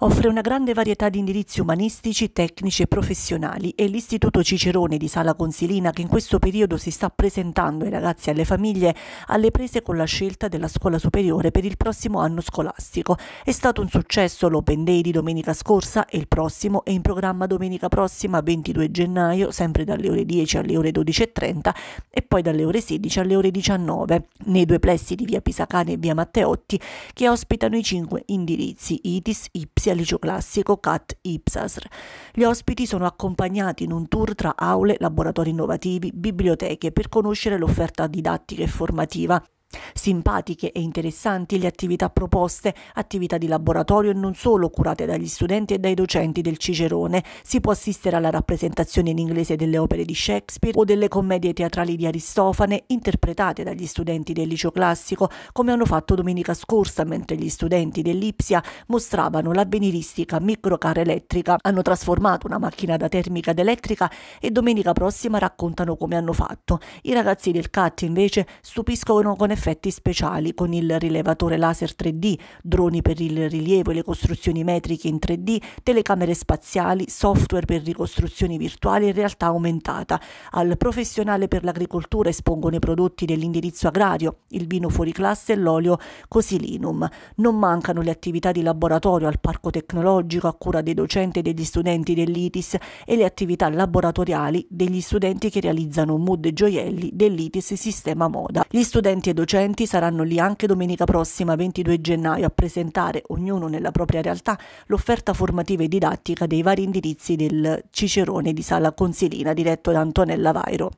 offre una grande varietà di indirizzi umanistici, tecnici e professionali e l'Istituto Cicerone di Sala Consilina che in questo periodo si sta presentando ai ragazzi e alle famiglie alle prese con la scelta della scuola superiore per il prossimo anno scolastico. È stato un successo l'Open Day di domenica scorsa e il prossimo è in programma domenica prossima 22 gennaio sempre dalle ore 10 alle ore 12.30 e poi dalle ore 16 alle ore 19 nei due plessi di via Pisacane e via Matteotti che ospitano i cinque indirizzi ITIS, YPS al liceo classico CAT Ipsasr. Gli ospiti sono accompagnati in un tour tra aule, laboratori innovativi, biblioteche per conoscere l'offerta didattica e formativa Simpatiche e interessanti le attività proposte, attività di laboratorio e non solo curate dagli studenti e dai docenti del Cicerone. Si può assistere alla rappresentazione in inglese delle opere di Shakespeare o delle commedie teatrali di Aristofane interpretate dagli studenti del liceo classico, come hanno fatto domenica scorsa mentre gli studenti dell'Ipsia mostravano l'avveniristica microcara elettrica. Hanno trasformato una macchina da termica ad elettrica e domenica prossima raccontano come hanno fatto. I ragazzi del CAT invece stupiscono con effetti strumenti speciali con il rilevatore laser 3D, droni per il rilievo e le costruzioni metriche in 3D, telecamere spaziali, software per ricostruzioni virtuali e realtà aumentata. Al professionale per l'agricoltura espongono i prodotti dell'indirizzo agrario, il vino fuori classe e l'olio Cosilinum. Non mancano le attività di laboratorio al parco tecnologico a cura dei docenti e degli studenti dell'ITIS e le attività laboratoriali degli studenti che realizzano mood e gioielli dell'ITIS Sistema Moda. Gli studenti e docenti docenti saranno lì anche domenica prossima 22 gennaio a presentare, ognuno nella propria realtà, l'offerta formativa e didattica dei vari indirizzi del Cicerone di Sala Consilina diretto da Antonella Vairo.